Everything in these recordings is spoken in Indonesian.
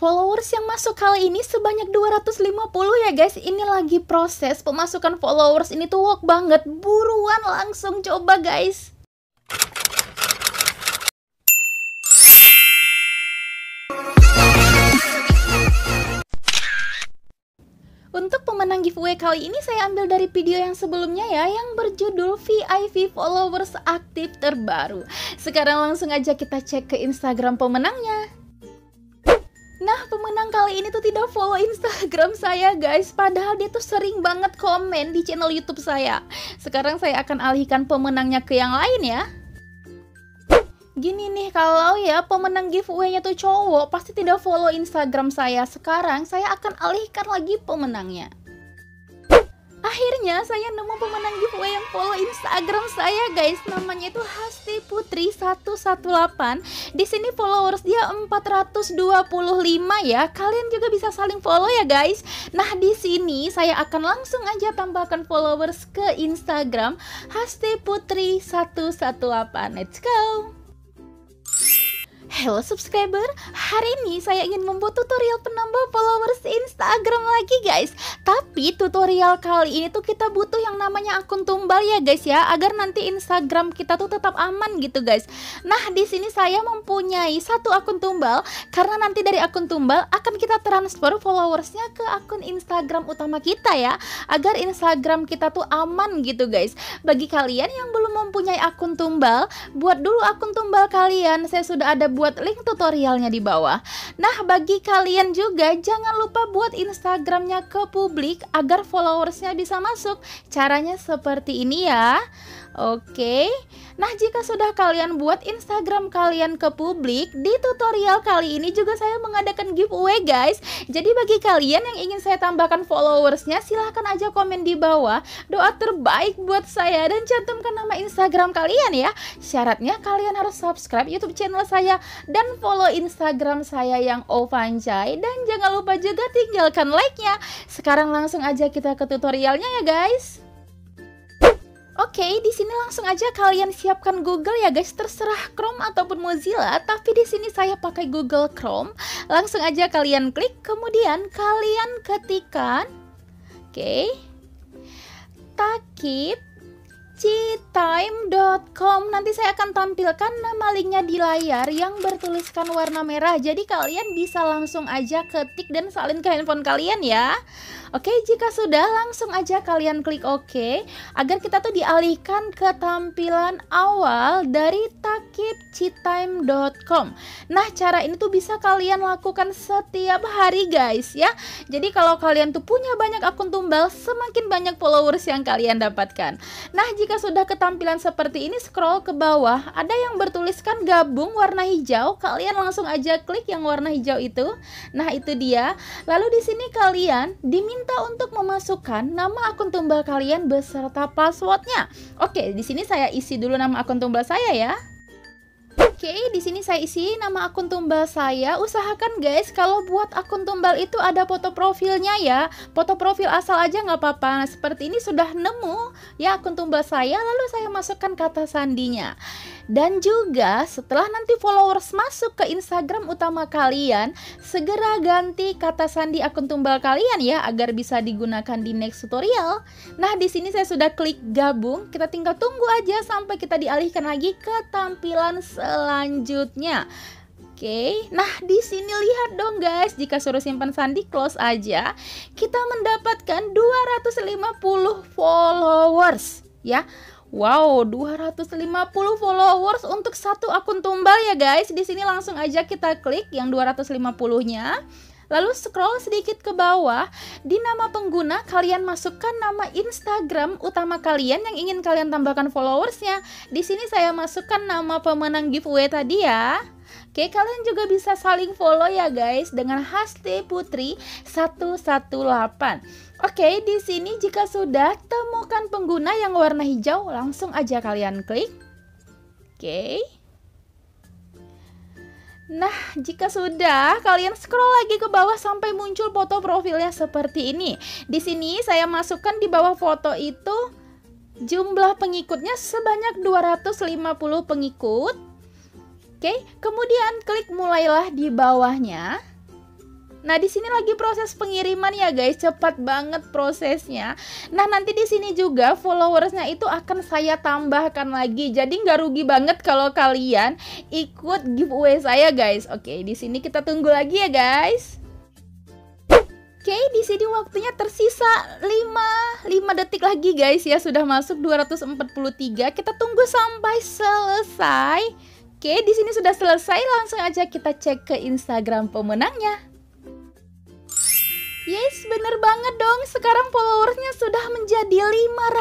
Followers yang masuk kali ini sebanyak 250 ya guys Ini lagi proses pemasukan followers ini tuh work banget Buruan langsung coba guys Untuk pemenang giveaway kali ini saya ambil dari video yang sebelumnya ya yang berjudul VIP followers aktif terbaru. Sekarang langsung aja kita cek ke Instagram pemenangnya pemenang kali ini tuh tidak follow Instagram saya guys Padahal dia tuh sering banget komen di channel Youtube saya Sekarang saya akan alihkan pemenangnya ke yang lain ya Gini nih, kalau ya pemenang giveaway-nya tuh cowok, pasti tidak follow Instagram saya. Sekarang saya akan alihkan lagi pemenangnya. Akhirnya saya nemu pemenang giveaway yang follow Instagram saya guys. Namanya itu Hasti Putri 118. Di sini followers dia 425 ya. Kalian juga bisa saling follow ya guys. Nah, di sini saya akan langsung aja tambahkan followers ke Instagram Hasti Putri 118. Let's go. Hello subscriber, hari ini saya ingin membuat tutorial penambah followers Instagram lagi guys Tapi tutorial kali ini tuh kita butuh yang namanya akun tumbal ya guys ya Agar nanti Instagram kita tuh tetap aman gitu guys Nah di sini saya mempunyai satu akun tumbal Karena nanti dari akun tumbal akan kita transfer followersnya ke akun Instagram utama kita ya Agar Instagram kita tuh aman gitu guys Bagi kalian yang belum mempunyai akun tumbal Buat dulu akun tumbal kalian, saya sudah ada buat buat link tutorialnya di bawah. Nah, bagi kalian juga jangan lupa buat Instagramnya ke publik agar followersnya bisa masuk. Caranya seperti ini ya. Oke. Okay. Nah, jika sudah kalian buat Instagram kalian ke publik, di tutorial kali ini juga saya mengadakan giveaway guys. Jadi bagi kalian yang ingin saya tambahkan followersnya, silahkan aja komen di bawah. Doa terbaik buat saya dan cantumkan nama Instagram kalian ya. Syaratnya kalian harus subscribe YouTube channel saya dan follow Instagram saya yang Ovanjai dan jangan lupa juga tinggalkan like-nya. Sekarang langsung aja kita ke tutorialnya ya guys. Oke, okay, di sini langsung aja kalian siapkan Google ya guys, terserah Chrome ataupun Mozilla, tapi di sini saya pakai Google Chrome. Langsung aja kalian klik, kemudian kalian ketikan, oke, okay, takip ctime.com nanti saya akan tampilkan nama linknya di layar yang bertuliskan warna merah jadi kalian bisa langsung aja ketik dan salin ke handphone kalian ya Oke jika sudah langsung aja kalian klik OK agar kita tuh dialihkan ke tampilan awal dari takip takipcitime.com Nah cara ini tuh bisa kalian lakukan setiap hari guys ya Jadi kalau kalian tuh punya banyak akun tumbal semakin banyak followers yang kalian dapatkan Nah jika jika sudah ketampilan seperti ini, scroll ke bawah. Ada yang bertuliskan gabung warna hijau. Kalian langsung aja klik yang warna hijau itu. Nah, itu dia. Lalu di sini kalian diminta untuk memasukkan nama akun tumbal kalian beserta passwordnya. Oke, di sini saya isi dulu nama akun tumbal saya ya. Oke, di sini saya isi nama akun tumbal saya. Usahakan guys, kalau buat akun tumbal itu ada foto profilnya ya. Foto profil asal aja nggak apa-apa. Nah, seperti ini sudah nemu ya akun tumbal saya, lalu saya masukkan kata sandinya. Dan juga setelah nanti followers masuk ke Instagram utama kalian, segera ganti kata sandi akun tumbal kalian ya agar bisa digunakan di next tutorial. Nah, di sini saya sudah klik gabung. Kita tinggal tunggu aja sampai kita dialihkan lagi ke tampilan selanjutnya. Oke, okay. nah di sini lihat dong guys, jika suruh simpan sandi close aja, kita mendapatkan 250 followers ya. Wow, 250 followers untuk satu akun tumbal ya guys. Di sini langsung aja kita klik yang 250-nya. Lalu scroll sedikit ke bawah, di nama pengguna kalian masukkan nama Instagram utama kalian yang ingin kalian tambahkan followersnya. Di sini saya masukkan nama pemenang giveaway tadi ya. Oke, kalian juga bisa saling follow ya guys dengan Hasti Putri 118. Oke, di sini jika sudah temukan pengguna yang warna hijau, langsung aja kalian klik. Oke. Nah, jika sudah, kalian scroll lagi ke bawah sampai muncul foto profilnya seperti ini. Di sini saya masukkan di bawah foto itu jumlah pengikutnya sebanyak 250 pengikut. Oke, kemudian klik mulailah di bawahnya. Nah, di sini lagi proses pengiriman ya, guys. Cepat banget prosesnya. Nah, nanti di sini juga followersnya itu akan saya tambahkan lagi. Jadi nggak rugi banget kalau kalian ikut giveaway saya, guys. Oke, di sini kita tunggu lagi ya, guys. Oke, di sini waktunya tersisa 5 5 detik lagi, guys ya. Sudah masuk 243. Kita tunggu sampai selesai. Oke, di sini sudah selesai. Langsung aja kita cek ke Instagram pemenangnya. Yes, bener banget dong. Sekarang followersnya sudah menjadi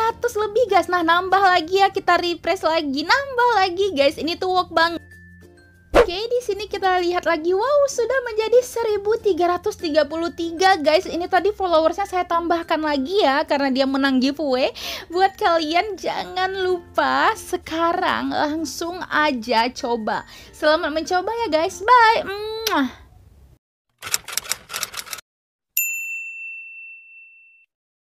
500 lebih guys. Nah, nambah lagi ya. Kita refresh lagi. Nambah lagi guys. Ini tuh work banget. Oke, di sini kita lihat lagi. Wow, sudah menjadi 1333 guys. Ini tadi followersnya saya tambahkan lagi ya karena dia menang giveaway. Buat kalian jangan lupa sekarang langsung aja coba. Selamat mencoba ya guys. Bye.